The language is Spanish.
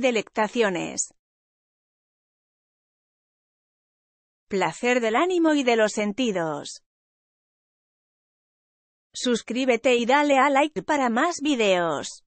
Delectaciones. Placer del ánimo y de los sentidos. Suscríbete y dale a like para más videos.